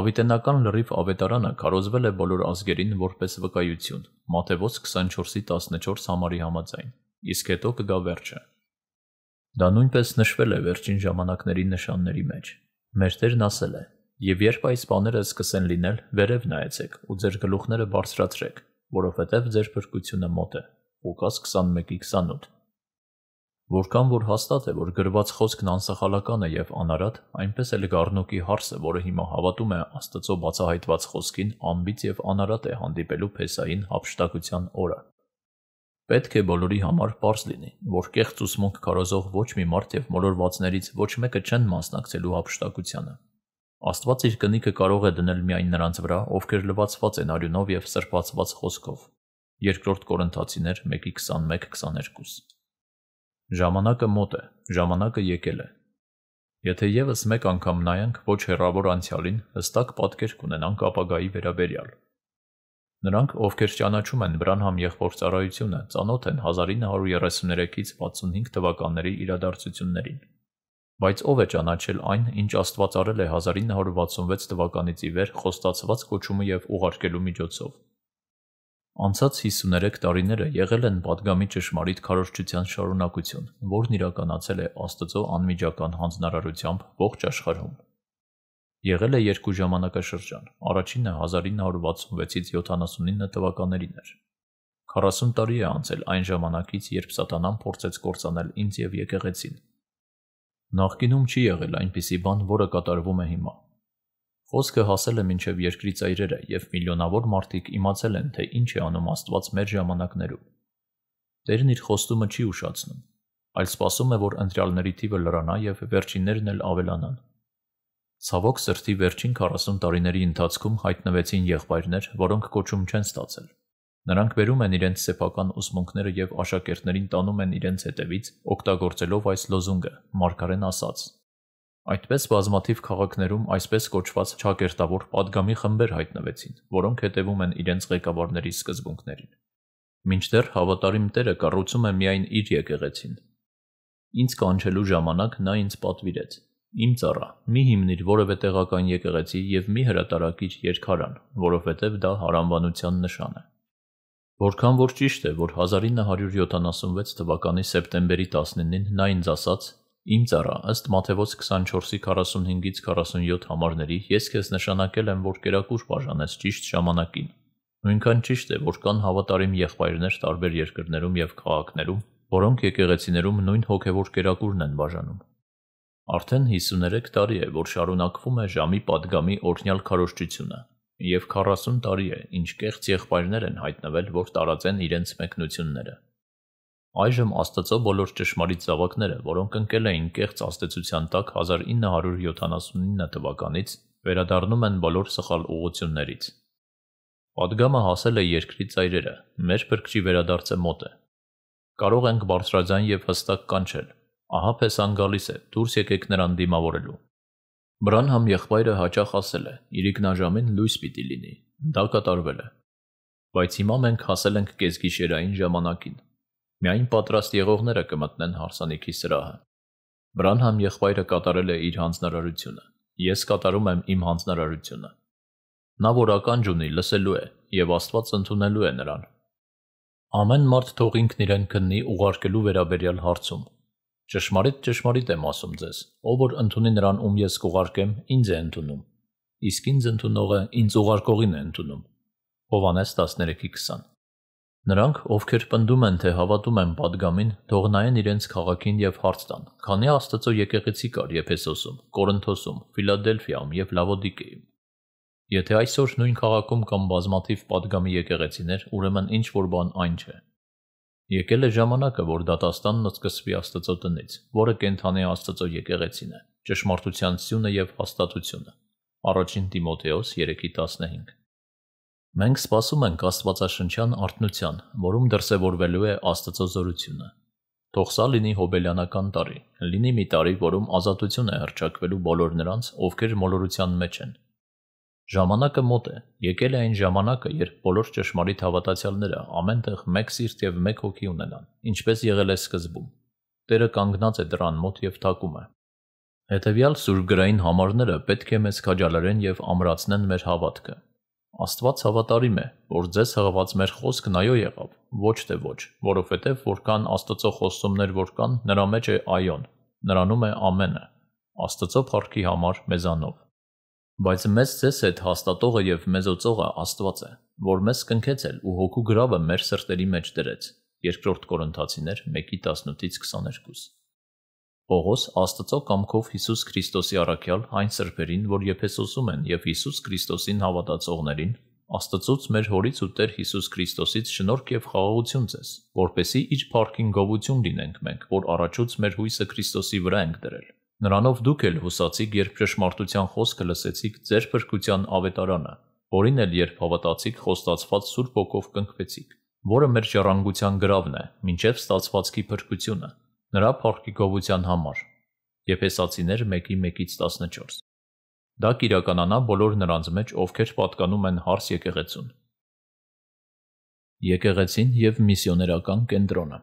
Ավիտենական լրիվ ավետարանը կարոզվել է բոլոր ազգերին որպես վկայություն, Մատթեոս 24-ի 14 համարի համաձայն, իսկ հետո կգա վերջը։ Դա նույնպես նշվել է վերջին ժամանակների նշանների մեջ։ Մեր տերն ասել է. «Եվ երբ այս բաները սկսեն լինել, վերև նայեցեք ու ձեր գլուխները բարձրացրեք, որովհետև ձեր փրկությունը մոտ է» (Ղուկաս 21:28)։ Որքան որ հաստատ է, որ գրված խոսքն անսխալական է և անարատ, այնպես էլ գառնուկի հարսը, որը հիմա հավատում է Աստծո բացահայտված խոսքին, անբիծ և անարատ է հանդիպելու փեսային հափշտակության օրը։ Պետք է բոլորի համար པարզ լինի, որ կեղծ ուսմունք կարոզող ոչ մի մարդ եւ մոլորվածներից ոչ մեկը չեն մասնակցելու հապշտակությանը։ Աստված իր կնիքը կարող է դնել միայն նրանց վրա, ովքեր լվացված են արյունով եւ սրբացված խոսքով։ Երկրորդ Կորինթացիներ 1:21-22։ Ժամանակը մոտ է, ժամանակը եկել է։ Եթե եւս մեկ անգամ նայենք ոչ հեռավոր անցյալին, հստակ պատկեր կունենանք ապագայի վերաբերյալ։ Նրանք, ովքեր ճանաչում են Բրանհամ եղբորցարայությունը, ծանոթ են 1933-ից 65 թվականների իրադարձություններին։ Բայց ով է ճանաչել այն, ինչ Աստված արել է 1966 թվականից ի վեր խոստացված կոչումը եւ ուղարկելու միջոցով։ Անցած 53 տարիները եղել են падգամի ճշմարիտ քարոշչության շարունակություն, որն իրականացել է Աստծո անմիջական հանձնարարությամբ ողջ աշխարհում։ Եղել է երկու ժամանակաշրջան։ Առաջինը 1966-ից 79 թվականներին էր։ 40 տարի է անցել այն ժամանակից, երբ Սատանան փորձեց կործանել ինձ եւ եկեղեցին։ Նախկինում չի եղել այնպիսի բան, որը կատարվում է հիմա։ Խոսքը հասել է մինչև երկրի ծայրերը եւ միլիոնավոր մարդիկ իմացել են, թե ինչ է անում Աստված մեր ժամանակներում։ Տերն իր խոստումը չի ուշացնում, այլ սпасում է, որ ընտրյալների թիվը լրանա եւ վերջիններն էլ ավելանան։ Ցավոք սրտի վերջին 40 տարիների ընթացքում հայտնվեցին եղբայրներ, որոնք կոչում չեն ստացել։ Նրանք վերում են իրենց սեփական ուսմունքները եւ աշակերտներին տանում են իրենց հետևից, օգտագործելով այս լոզունգը՝ Մարգարեն ասաց. Այդպես բազմաթիվ քաղաքներում այսպես կոչված ճակերտավոր падգամի խմբեր հայտնվեցին, որոնք հետևում են իրենց ղեկավարների սկզբունքներին։ Մինչդեռ հավատարիմ Տերը կառուցում է միայն իր եկեղեցին։ Ինձ կանչելու ժամանակ նա ինձ պատվիրեց. Իմ ծառա, մի հիմնիր որևէ տեղական եկեղեցի եւ մի հրատարակիչ երկհարան, որովհետեւ դա հարանվանության նշան է։ Որքան որ ճիշտ է, որ 1976 թվականի սեպտեմբերի 19-ին նա ինձ ասաց. «Իմ ծառա, ըստ Մաթեոս 24-ի 45-ից 47 համարների, ես քեզ նշանակել եմ, որ կերակուր բաժանես ճիշտ ժամանակին։ Նույնքան ճիշտ է, որ կան հավատարիմ եղբայրներ տարբեր երկրներում եւ քաղաքներում, որոնք եկեղեցիներում նույն հոգևոր կերակուրն են բաժանում Արդեն 53 տարի է, որ շարունակվում է ժամի падգամի օրնյալ քարոշչությունը, եւ 40 տարի է, ինչ կեղծ եղբայրներ են հայտնվել, որ տարածեն իրենց մեկնությունները։ Այժմ Աստծո բոլոր ճշմարիտ զավակները, որոնք ընկել էին կեղծ աստեցության տակ 1979 թվականից, վերադառնում են բոլոր սխալ ուղություններից։ Падգամը հասել է երկրի ծայրերը, մեր բրկչի վերադարձը մոտ է։ Կարող ենք բարձրաձայն եւ հստակ կանչել, Ահա պես ան գալիս է, դուրս եկեք նրան դիմավորելու։ Բրանհամ եղբայրը հաճախ ասել է. «Իրիկնաժամին լույս պիտի լինի»։ Դա կատարվել է։ Բայց հիմա մենք հասել ենք կեսգիշերային ժամանակին։ Միայն պատրաստ եղողները կմտնեն հարսանիքի սրահը։ Բրանհամ եղբայրը կատարել է իր հանձնարարությունը։ Ես կատարում եմ իմ հանձնարարությունը։ Նա որ ականջ ունի, լսելու է եւ Աստված ընդունելու է նրան։ Ամեն մարդ թող ինքն իրեն քննի ուղարկելու վերաբերյալ հարցում Ճշմարիտ ճշմարիտ եմ ասում ձեզ, ով որ ընդունի նրան, ում ես կուղարկեմ, ինձ է ընդունում։ Իսկ ինձ ընդունողը ինձ ուղարկողին է ընդունում։ Հովանես 13:20։ Նրանք, ովքեր պնդում են, թե հավատում են падգամին, թողնային իրենց քաղաքին եւ հարց տան։ Քանի Աստծո եկեղեցի կար Եփեսոսում, Կորինթոսում, Ֆիլադելֆիայում եւ Լավոդիկեում։ Եթե այսօր նույն քաղաքում կամ բազմաթիվ падգամի եկեղեցիներ, ուրեմն ինչ որ բան այն չէ։ Եկել է ժամանակը, որ դատաստանն սկսվի Աստծո տնից, որը կենթանի Աստծո եկեղեցին է, ճշմարտության սյունը եւ հաստատությունը։ Առաջին Տիմոթեոս 3:15։ Մենք սպասում ենք Աստվածաշնչյան արտնության, որում դրսևորվելու է Աստծո զորությունը։ Թող սա լինի հոբելյանական տարի, լինի մի տարի, որում ազատություն է հրճակվելու բոլոր նրանց, ովքեր մոլորության մեջ են, Ժամանակը մոտ է։ Եկել է այն ժամանակը, երբ բոլոր ճշմարիտ հավատացյալները ամենտեղ մեկ սիրտ եւ մեկ հոգի ունենան, ինչպես եղել է սկզբում։ Տերը կանգնած է դրան մոտ եւ թակում է։ Հետևյալ սուրգրային համարները պետք է մեզ քաջալարեն եւ ամրացնեն մեր հավատքը։ Աստված հավատարիմ է, որ ձեզ հղված մեր խոսքն այո եղավ, ոչ թե ոչ, որովհետև որքան Աստծո խոստումներ որ կան, նրա մեջ է այոն, նրանում է ամենը։ Աստծո փառքի համար մեզանով Բայց մեզ ցես այդ հաստատողը եւ մեզոծողը Աստված է, որ մեզ կնքեցել ու հոգու գրավը մեր սրտերի մեջ դրեց։ Երկրորդ Կորինթացիներ 1:18-ից 22։ Պողոս Աստծո կամքով Հիսուս Քրիստոսի առաքյալ այն սրբերին, որ Եփեսոսում են եւ Հիսուս Քրիստոսին հավատացողներին, Աստծոց մեր հորից ու Տեր Հիսուս Քրիստոսից շնորհք եւ խաղաղություն ցես, որպեսի իր փառքին գովություն լինենք մենք, որ առաջուց մեր հույսը Քրիստոսի վրա ենք դրել։ Նրանով դուք էլ հուսացիք, երբ ճշմարտության խոսքը լսեցիք ձեր փրկության ավետարանը, որին էլ երբ հավատացիք, խոստացված Սուրբ ոգով կնքվեցիք, որը մեր ճառանգության գրավն է, ինչև ստացվածքի փրկությունը, նրա փառքի գովության համար։ Եփեսացիներ 1:1-ից 14։ Դա կիրականանա բոլոր նրանց մեջ, ովքեր պատկանում են հարս եկեղեցուն։ Եկեղեցին եւ միսիոներական կենտրոնը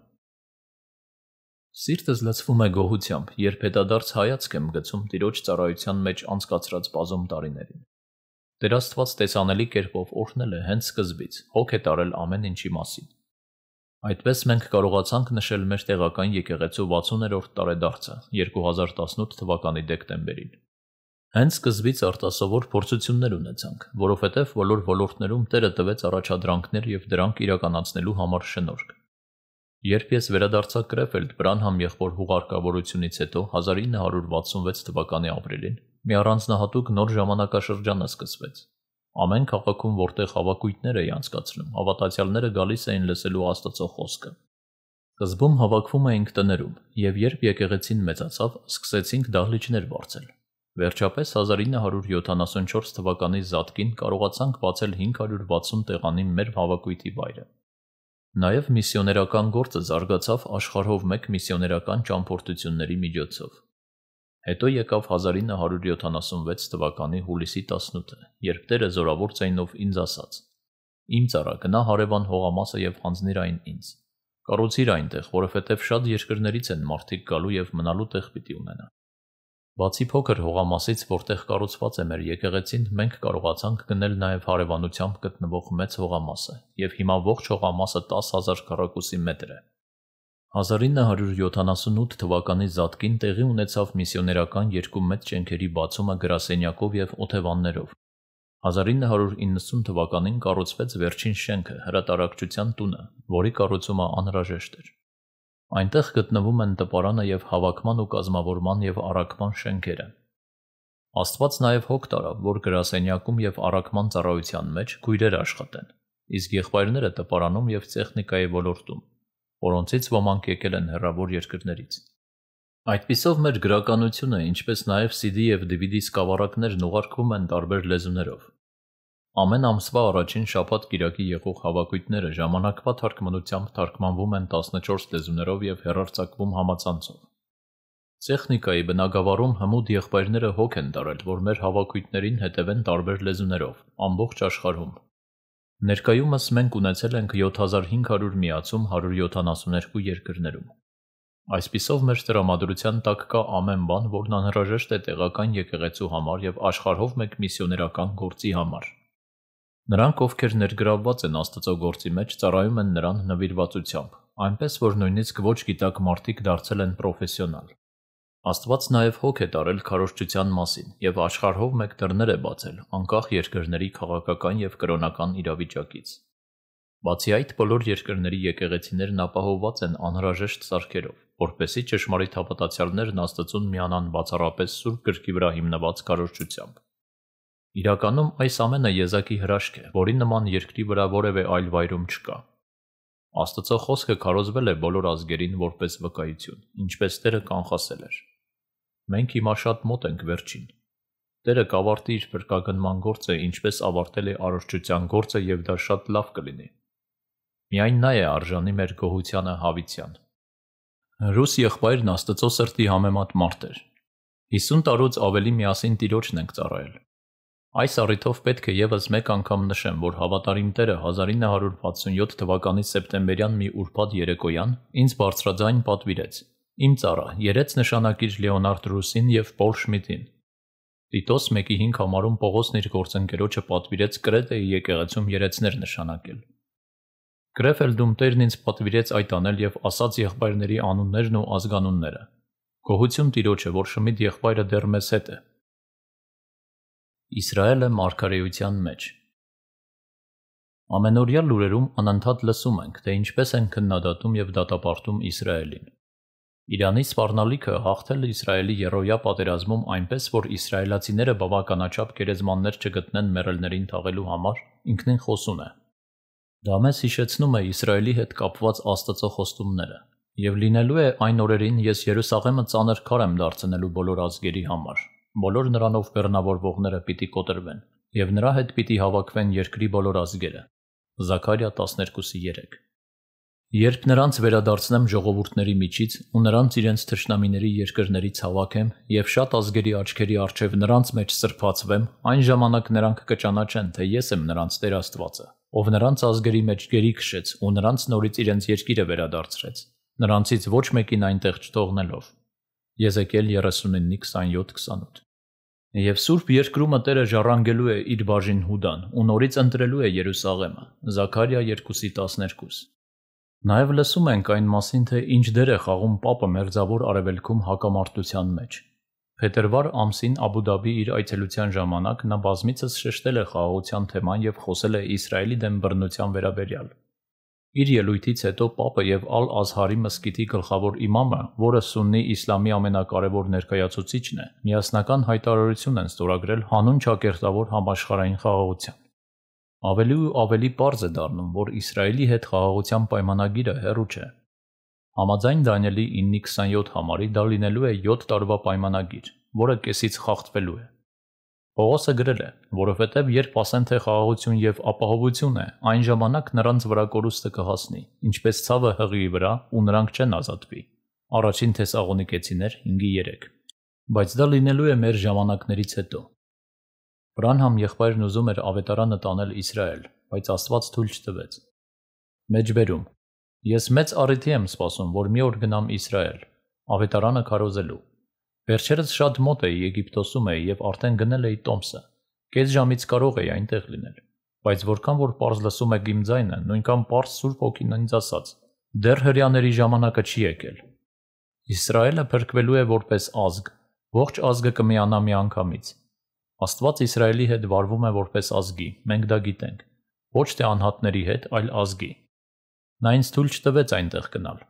Սիրտս լցվում է գոհությամբ, երբ հետադարձ հայացք եմ գցում տիրոջ ծառայության մեջ անցկացրած բազում տարիներին։ Տեր Աստված տեսանելի կերպով օրհնել է հենց սկզբից, հոգ է տարել ամեն ինչի մասին։ Այդպես մենք կարողացանք նշել մեր տեղական եկեղեցու 60-րդ տարեդարձը 2018 թվականի դեկտեմբերին։ Հենց սկզբից արտասովոր փորձություններ ունեցանք, որովհետև բոլոր ոլորտներում Տերը տվեց առաջադրանքներ եւ դրանք իրականացնելու համար շնորհք Երբ ես վերադարձա Կրեֆելդ Բրանհամ եղբոր հուղարկավորությունից հետո 1966 թվականի ապրիլին, մի առանձնահատուկ նոր ժամանակաշրջանը սկսվեց։ Ամեն քաղաքում, որտեղ հավաքույտներ էի անցկացնում, հավատացյալները գալիս էին լսելու Աստծո խոսքը։ Սկզբում հավաքվում էինք տներում, եւ երբ եկեղեցին մեծացավ, սկսեցինք դահլիճներ վարձել։ Վերջապես 1974 թվականի զատկին կարողացանք բացել 560 տեղանի մեր հավաքույտի վայրը։ Նաև միսիոներական գործը զարգացավ աշխարհով մեկ միսիոներական ճամփորդությունների միջոցով։ Հետո եկավ 1976 թվականի հուլիսի 18-ը, երբ Տերը զորավոր ցայնով ինձ ասաց. «Իմ ծառա, գնա հարևան հողամասը եւ հանձնիր այն ինձ։ Կառուցիր այնտեղ, որովհետեւ շատ երկրներից են մարդիկ գալու եւ մնալու տեղ պիտի ունենա»։ Բացի փոքր հողամասից, որտեղ կառուցված է մեր եկեղեցին, մենք կարողացանք գնել նաև հարևանությամբ գտնվող մեծ հողամասը, եւ հիմա ողջ հողամասը 10000 քառակուսի մետր է։ 1978 թվականի զատկին տեղի ունեցավ միսիոներական երկու մեծ ճենքերի բացումը գրասենյակով եւ օթևաններով։ 1990 թվականին կառուցվեց վերջին շենքը՝ հրատարակչության տունը, որի կառուցումը անհրաժեշտ էր։ Այնտեղ գտնվում են տպարանը եւ հավաքման ու կազմավորման եւ առաքման շենքերը։ Աստված նաեւ հոգ տարավ, որ գրասենյակում եւ առաքման ծառայության մեջ քույրեր աշխատեն, իսկ եղբայրները տպարանում եւ տեխնիկայի ոլորտում, որոնցից ոմանք եկել են հեռավոր երկրներից։ Այդտիսով մեր գրականությունը, ինչպես նաեւ CD եւ DVD սկավառակներն ուղարկվում են տարբեր լեզուներով, Ամեն ամսվա առաջին շաբաթ Կիրակի եղող հավաքույտները ժամանակվա թարգմանությամբ թարգմանվում են 14 լեզուներով եւ հերարցակվում համացանցով։ Տեխնիկայի բնագավառում հմուտ եղբայրները հոգ են դարել, որ մեր հավաքույտներին հետևեն տարբեր լեզուներով ամբողջ աշխարհում։ Ներկայումս մենք ունեցել ենք 7500 միացում 172 երկրներում։ Այսպիսով մեր դրամատուրգության տակ կա ամեն բան, որն անհրաժեշտ է տեղական եկեղեցու համար եւ աշխարհով մեկ միսիոներական գործի համար։ Նրանք, ովքեր ներգրավված են Աստծո մեջ, ծառայում են նրան նվիրվածությամբ, այնպես որ նույնիսկ ոչ գիտակ մարդիկ դարձել են պրոֆեսիոնալ։ Աստված նաև հոգ է տարել քարոշչության մասին եւ աշխարհով մեկ դռներ է բացել անկախ երկրների քաղաքական եւ կրոնական իրավիճակից։ Բացի այդ, բոլոր երկրների եկեղեցիներն ապահովված են անհրաժեշտ սարքերով, որպեսզի ճշմարիտ հավատացյալներն Աստծուն միանան բացառապես Սուրբ Գրքի վրա հիմնված կարողջությամբ։ Իրականում այս ամենը եզակի հրաշք է, որի նման երկրի վրա որևէ այլ վայրում չկա։ Աստծո խոսքը քարոզվել է բոլոր ազգերին որպես վկայություն, ինչպես Տերը կանխասել էր։ Մենք հիմա շատ մոտ ենք վերջին։ Տերը կավարտի իր փրկագնման գործը, ինչպես ավարտել է առողջության գործը եւ դա շատ լավ կլինի։ Միայն նա է արժանի մեր գոհությանը հավիցյան։ Ռուս եղբայրն Աստծո սրտի համեմատ մարդ էր։ 50 տարուց ավելի միասին տիրոջն ենք ծառայել։ Այս առիթով պետք է եւս մեկ անգամ նշեմ, որ հավատարիմ Տերը 1967 թվականի սեպտեմբերյան մի ուրբաթ երեկոյան ինձ բարձրաձայն պատվիրեց. «Իմ ծառա, երեց նշանակիր Լեոնարդ Ռուսին եւ Պոլ Շմիդին»։ Տիտոս 1:5 համարում Պողոսն իր գործընկերոջը պատվիրեց Կրետեի եկեղեցում երեցներ նշանակել։ Գրեֆելդում Տերն ինձ պատվիրեց այդ անել եւ ասաց եղբայրների անուններն ու ազգանունները։ Գոհություն Տիրոջը, որ Շմիդ եղբայրը դեռ մեզ հետ է։ Իսրայելը մարգարեության մեջ Ամենօրյա լուրերում անընդհատ լսում ենք, թե ինչպես են քննադատում եւ դատապարտում Իսրայելին։ Իրանի սպառնալիքը հաղթել է Իսրայելի երրորդյա պատերազմում այնպես, որ իսրայելացիները բավականաչափ գերեզմաններ չգտնեն մերելներին թաղելու համար, ինքնին խոսուն է։ Դա մեզ հիշեցնում է Իսրայելի հետ կապված Աստծո խոստումները, եւ լինելու է այն օրերին ես Երուսաղեմը ծանր քար եմ դարձնելու բոլոր ազգերի համար, բոլոր նրանով բեռնավորվողները պիտի կոտրվեն եւ նրա հետ պիտի հավաքվեն երկրի բոլոր ազգերը։ Զաքարիա 12:3 Երբ նրանց վերադարձնեմ ժողովուրդների միջից ու նրանց իրենց թշնամիների երկրներից հավաքեմ եւ շատ ազգերի աչքերի առջև նրանց մեջ սրբացվեմ, այն ժամանակ նրանք կճանաչեն, թե ես եմ նրանց Տեր Աստվածը, ով նրանց ազգերի մեջ գերի քշեց ու նրանց նորից իրենց երկիրը վերադարձրեց, նրանցից ոչ մեկին այնտեղ չթողնելով։ Եզեկել 39:27-28 Եվ Սուրբ Երկրումը Տերը ժառանգելու է իր բաժին Հուդան ու նորից ընտրելու է Երուսաղեմը։ Զաքարիա 2:12։ Նաև լսում ենք այն մասին, թե ինչ դեր է խաղում Պապը մերձավոր արևելքում հակամարտության մեջ։ Փետրվար ամսին Աբու Դաբի իր այցելության ժամանակ նա բազմիցս շեշտել է խաղաղության թեման եւ խոսել է Իսրայելի դեմ բռնության վերաբերյալ։ Իր ելույթից հետո Պապը եւ Ալ-Ազհարի մզկիթի գլխավոր իմամը, որը սուննի իսլամի ամենակարևոր ներկայացուցիչն է, միասնական հայտարարություն են ստորագրել հանուն ճակերտավոր համաշխարհային խաղաղության։ Ավելի ու ավելի པարզ է դառնում, որ Իսրայելի հետ խաղաղության պայմանագիրը հեռու չէ։ Համաձայն Դանիելի 9:27 համարի դա լինելու է 7 տարվա պայմանագիր, որը կեսից խախտվելու է։ Պողոսը գրել է, որովհետև երբ ասեն թե խաղաղություն եւ ապահովություն է, այն ժամանակ նրանց վրա կորուստը կհասնի, ինչպես ցավը հղի վրա ու նրանք չեն ազատվի։ Առաջին Թեսաղոնիկեցիներ 5:3։ Բայց դա լինելու է մեր ժամանակներից հետո։ Բրանհամ եղբայրն ուզում էր ավետարանը տանել Իսրայել, բայց Աստված թույլ չտվեց։ Մեջբերում։ Ես մեծ առիթի եմ սպասում, որ մի օր գնամ Իսրայել, ավետարանը քարոզելու Վերջերս շատ մոտ էի Եգիպտոսում էի եւ արդեն գնել էի Տոմսը։ Կես ժամից կարող էի այնտեղ լինել, բայց որքան որ པարզ լսում եք իմ ձայնը, նույնքան པարզ Սուրբ Օքին ինձ ասաց. դեռ հрьяաների ժամանակը չի եկել։ Իսրայելը փրկվելու է որպես ազգ, ողջ ազգը կմիանա մի անգամից։ Աստված Իսրայելի հետ վարվում է որպես ազգի, մենք դա գիտենք։ Ոչ թե անհատների հետ, այլ ազգի։ Նա ինձ թույլ չտվեց այնտեղ գնալ։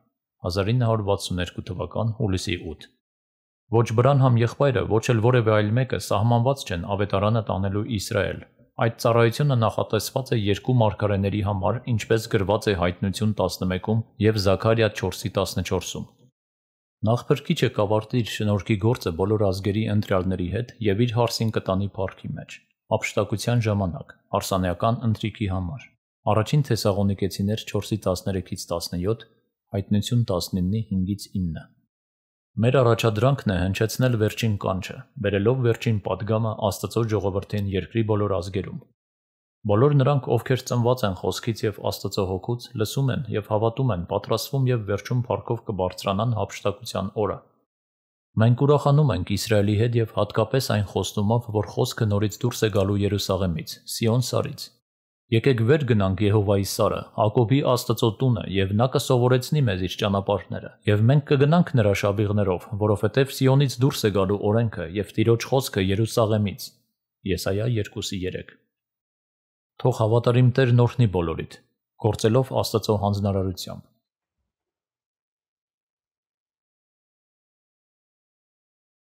1962 թվական հուլիսի 8 Ոչ Բրան համ եղբայրը, ոչ էլ որևէ այլ մեկը սահմանված չեն ավետարանը տանելու Իսրայել։ Այդ ծառայությունը նախատեսված է երկու մարգարեների համար, ինչպես գրված է Հայտնություն 11-ում եւ Զաքարիա 4-ի 14-ում։ Նախբրքիչը կավարտիր շնորհքի գործը բոլոր ազգերի ընտրյալների հետ եւ իր հարսին կտանի парքի մեջ։ Ապշտակության ժամանակ, հարսանեական ընտրիկի համար։ Առաջին Թեսաղոնիկեցիներ 4-ի 13-ից 17, Հայտնություն 19-ի 5-ից 9 Մեր առաջադրանքն է հնչեցնել վերջին կանչը, բերելով վերջին падգամը Աստծո ժողովրդին երկրի բոլոր ազգերում։ Բոլոր նրանք, ովքեր ծնված են խոսքից եւ Աստծո հոգուց, լսում են եւ հավատում են, պատրաստվում եւ վերջում փառքով կբարձրանան հապշտակության օրը։ Մենք ուրախանում ենք Իսրայելի հետ եւ հատկապես այն խոստումով, որ խոսքը նորից դուրս է գալու Երուսաղեմից, Սիոն սարից, Եկեք վեր գնանք Եհովայի սարը, Հակոբի Աստծո տունը, եւ նա կսովորեցնի մեզ իր ճանապարհները։ Եվ մենք կգնանք նրա շաբիղներով, որովհետեւ Սիոնից դուրս է գալու օրենքը եւ Տիրոջ խոսքը Երուսաղեմից։ Եսայա 2:3։ Թող հավատարիմ Տերն օրհնի բոլորիդ, գործելով Աստծո հանձնարարությամբ։